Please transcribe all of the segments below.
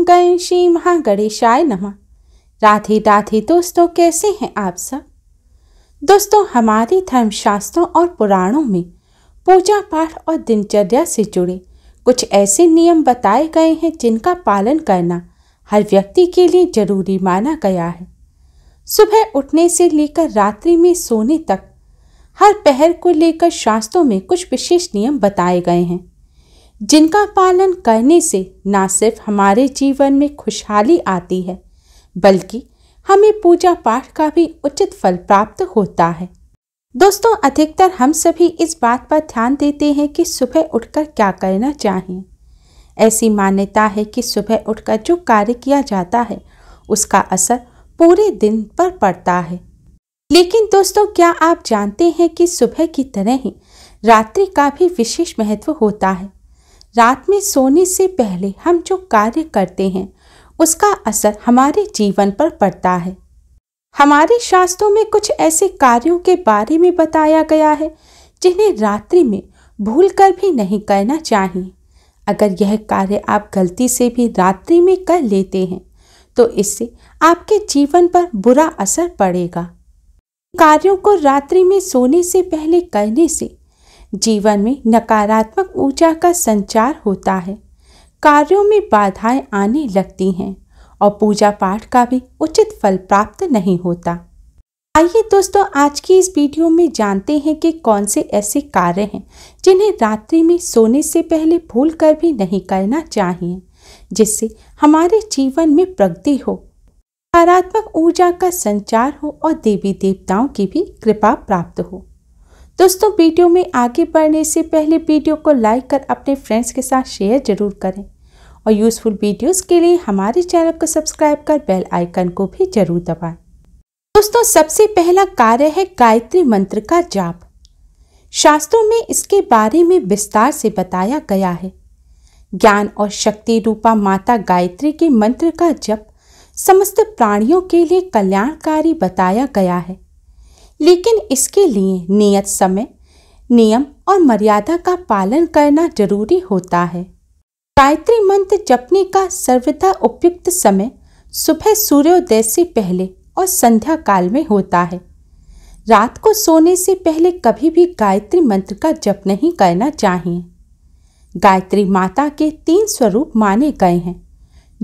ओम श्री महागणेशाय नमः राधे राधे दोस्तों कैसे हैं आप सब दोस्तों हमारे धर्मशास्त्रों और पुराणों में पूजा पाठ और दिनचर्या से जुड़े कुछ ऐसे नियम बताए गए हैं जिनका पालन करना हर व्यक्ति के लिए जरूरी माना गया है सुबह उठने से लेकर रात्रि में सोने तक हर पहर को लेकर शास्त्रों में कुछ विशेष नियम बताए गए हैं जिनका पालन करने से ना सिर्फ हमारे जीवन में खुशहाली आती है बल्कि हमें पूजा पाठ का भी उचित फल प्राप्त होता है दोस्तों अधिकतर हम सभी इस बात पर ध्यान देते हैं कि सुबह उठकर क्या करना चाहिए ऐसी मान्यता है कि सुबह उठकर जो कार्य किया जाता है उसका असर पूरे दिन पर पड़ता है लेकिन दोस्तों क्या आप जानते हैं कि सुबह की तरह ही रात्रि का भी विशेष महत्व होता है रात में सोने से पहले हम जो कार्य करते हैं उसका असर हमारे जीवन पर पड़ता है हमारे शास्त्रों में कुछ ऐसे कार्यों के बारे में बताया गया है जिन्हें रात्रि में भूल कर भी नहीं करना चाहिए अगर यह कार्य आप गलती से भी रात्रि में कर लेते हैं तो इससे आपके जीवन पर बुरा असर पड़ेगा कार्यों को रात्रि में सोने से पहले करने से जीवन में नकारात्मक ऊर्जा का संचार होता है कार्यों में बाधाएं आने लगती हैं और पूजा पाठ का भी उचित फल प्राप्त नहीं होता आइए दोस्तों आज की इस वीडियो में जानते हैं कि कौन से ऐसे कार्य हैं जिन्हें रात्रि में सोने से पहले भूल कर भी नहीं करना चाहिए जिससे हमारे जीवन में प्रगति हो सकारात्मक ऊर्जा का संचार हो और देवी देवताओं की भी कृपा प्राप्त हो दोस्तों वीडियो में आगे बढ़ने से पहले वीडियो को लाइक कर अपने फ्रेंड्स के साथ शेयर जरूर करें और यूज़फुल वीडियोस के लिए हमारे चैनल को सब्सक्राइब कर बेल आइकन को भी जरूर दबाएं। दोस्तों सबसे पहला कार्य है गायत्री मंत्र का जाप शास्त्रों में इसके बारे में विस्तार से बताया गया है ज्ञान और शक्ति रूपा माता गायत्री के मंत्र का जप समस्त प्राणियों के लिए कल्याणकारी बताया गया है लेकिन इसके लिए नियत समय नियम और मर्यादा का पालन करना जरूरी होता है गायत्री मंत्र जपने का सर्वथा उपयुक्त समय सुबह सूर्योदय से पहले और संध्या काल में होता है रात को सोने से पहले कभी भी गायत्री मंत्र का जप नहीं करना चाहिए गायत्री माता के तीन स्वरूप माने गए हैं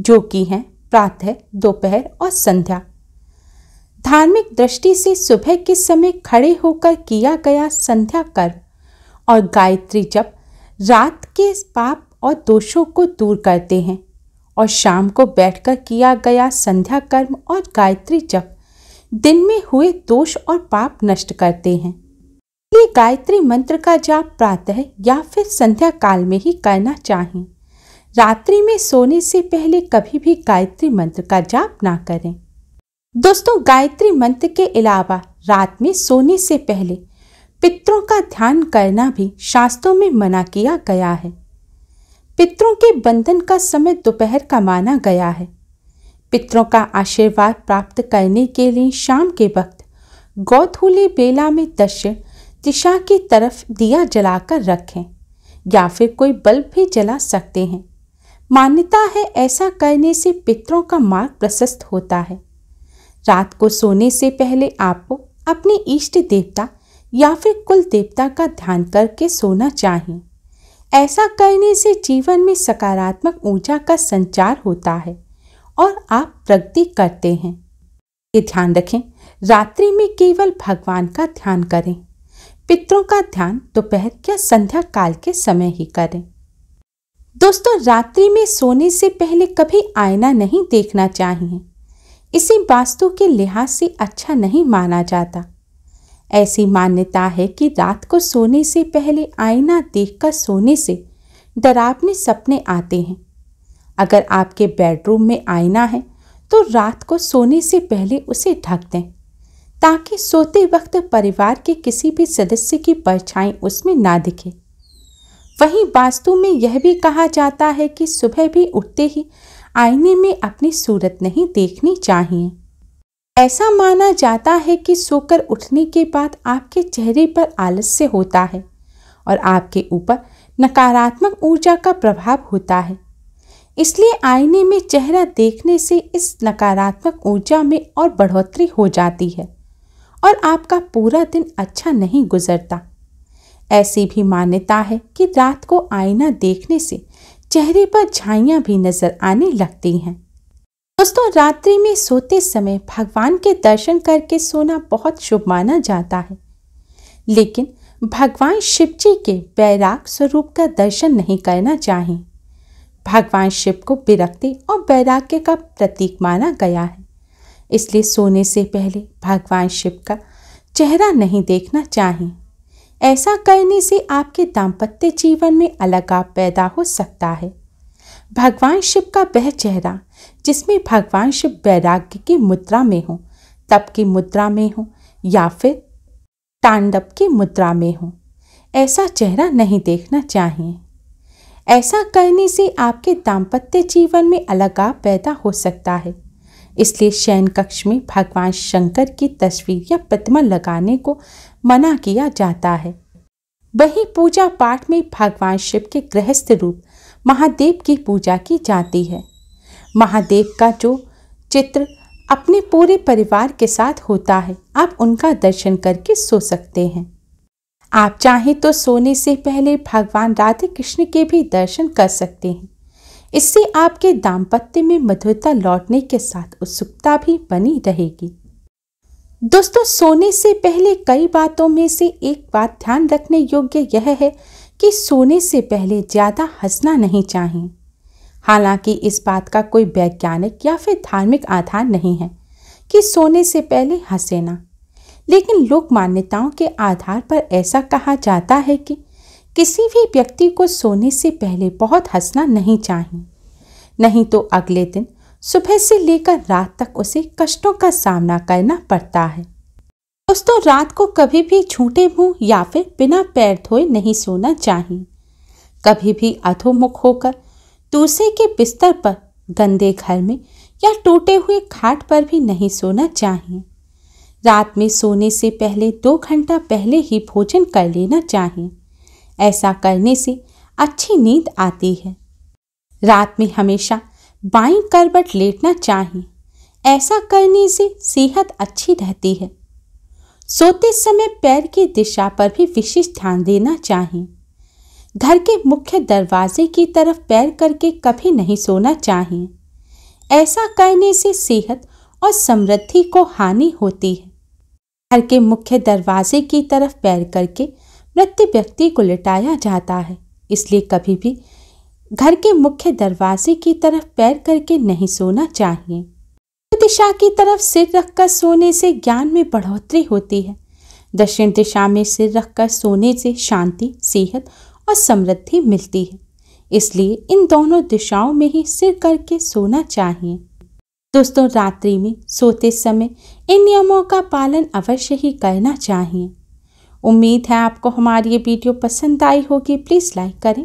जो कि हैं प्रातः दोपहर और संध्या धार्मिक दृष्टि से सुबह के समय खड़े होकर किया गया संध्या कर्म और गायत्री जप रात के पाप और दोषों को दूर करते हैं और शाम को बैठकर किया गया संध्या कर्म और गायत्री जप दिन में हुए दोष और पाप नष्ट करते हैं इसलिए गायत्री मंत्र का जाप प्रातः या फिर संध्या काल में ही करना चाहें रात्रि में सोने से पहले कभी भी गायत्री मंत्र का जाप ना करें दोस्तों गायत्री मंत्र के अलावा रात में सोने से पहले पितरों का ध्यान करना भी शास्त्रों में मना किया गया है पितरों के बंधन का समय दोपहर का माना गया है पितरों का आशीर्वाद प्राप्त करने के लिए शाम के वक्त गौधूली बेला में दक्षिण दिशा की तरफ दिया जलाकर रखें या फिर कोई बल्ब भी जला सकते हैं मान्यता है ऐसा करने से पितरों का मार्ग प्रशस्त होता है रात को सोने से पहले आपको अपने इष्ट देवता या फिर कुल देवता का ध्यान करके सोना चाहिए ऐसा करने से जीवन में सकारात्मक ऊर्जा का संचार होता है और आप प्रगति करते हैं ये ध्यान रखें रात्रि में केवल भगवान का ध्यान करें पितरों का ध्यान दोपहर या संध्या काल के समय ही करें दोस्तों रात्रि में सोने से पहले कभी आईना नहीं देखना चाहिए इसे वास्तु के लिहाज से अच्छा नहीं माना जाता ऐसी मान्यता है कि रात को सोने से पहले आईना देखकर सोने से डरावने सपने आते हैं अगर आपके बेडरूम में आईना है तो रात को सोने से पहले उसे ढक दें ताकि सोते वक्त परिवार के किसी भी सदस्य की परछाई उसमें ना दिखे वहीं वास्तु में यह भी कहा जाता है कि सुबह भी उठते ही आईने में अपनी सूरत नहीं देखनी चाहिए ऐसा माना जाता है कि सोकर उठने के बाद आपके चेहरे पर आलस्य होता है और आपके ऊपर नकारात्मक ऊर्जा का प्रभाव होता है इसलिए आईने में चेहरा देखने से इस नकारात्मक ऊर्जा में और बढ़ोतरी हो जाती है और आपका पूरा दिन अच्छा नहीं गुजरता ऐसी भी मान्यता है कि रात को आईना देखने से चेहरे पर झाइयाँ भी नजर आने लगती हैं दोस्तों रात्रि में सोते समय भगवान के दर्शन करके सोना बहुत शुभ माना जाता है लेकिन भगवान शिव जी के बैराग स्वरूप का दर्शन नहीं करना चाहिए भगवान शिव को विरक्ति और वैराग्य का प्रतीक माना गया है इसलिए सोने से पहले भगवान शिव का चेहरा नहीं देखना चाहिए ऐसा करने से आपके दाम्पत्य जीवन में अलगाव पैदा हो सकता है भगवान शिव का वह चेहरा जिसमें भगवान शिव वैराग्य की मुद्रा में हो तप की मुद्रा में हो या फिर तांडव की मुद्रा में हो ऐसा चेहरा नहीं देखना चाहिए ऐसा करने से आपके दाम्पत्य जीवन में अलगाव पैदा हो सकता है इसलिए शयन कक्ष में भगवान शंकर की तस्वीर या प्रतिमा लगाने को मना किया जाता है वहीं पूजा पाठ में भगवान शिव के गृहस्थ रूप महादेव की पूजा की जाती है महादेव का जो चित्र अपने पूरे परिवार के साथ होता है आप उनका दर्शन करके सो सकते हैं आप चाहें तो सोने से पहले भगवान राधे कृष्ण के भी दर्शन कर सकते हैं इससे आपके दाम्पत्य में मधुरता लौटने के साथ उत्सुकता भी बनी रहेगी दोस्तों सोने से पहले कई बातों में से एक बात ध्यान रखने योग्य यह है कि सोने से पहले ज़्यादा हंसना नहीं चाहिए हालांकि इस बात का कोई वैज्ञानिक या फिर धार्मिक आधार नहीं है कि सोने से पहले हंसे ना लेकिन लोक मान्यताओं के आधार पर ऐसा कहा जाता है कि किसी भी व्यक्ति को सोने से पहले बहुत हंसना नहीं चाहिए नहीं तो अगले दिन सुबह से लेकर रात तक उसे कष्टों का सामना करना पड़ता है दोस्तों रात को कभी भी झूठे मुंह या फिर बिना पैर धोए नहीं सोना चाहिए कभी भी अधोमुख होकर दूसरे के बिस्तर पर गंदे घर में या टूटे हुए खाट पर भी नहीं सोना चाहिए रात में सोने से पहले दो घंटा पहले ही भोजन कर लेना चाहिए ऐसा करने से अच्छी नींद आती है रात में हमेशा बाई करवट लेटना चाहिए ऐसा करने से सेहत अच्छी रहती है सोते समय पैर की दिशा पर भी विशेष ध्यान देना चाहिए घर के मुख्य दरवाजे की तरफ पैर करके कभी नहीं सोना चाहिए ऐसा करने से सेहत और समृद्धि को हानि होती है घर के मुख्य दरवाजे की तरफ पैर करके मृत्यु व्यक्ति को लिटाया जाता है इसलिए कभी भी घर के मुख्य दरवाजे की तरफ पैर करके नहीं सोना चाहिए दिशा की तरफ सिर रखकर सोने से ज्ञान में बढ़ोतरी होती है दक्षिण दिशा में सिर रखकर सोने से शांति सेहत और समृद्धि मिलती है इसलिए इन दोनों दिशाओं में ही सिर करके सोना चाहिए दोस्तों रात्रि में सोते समय इन नियमों का पालन अवश्य ही करना चाहिए उम्मीद है आपको हमारी ये वीडियो पसंद आई होगी प्लीज़ लाइक करें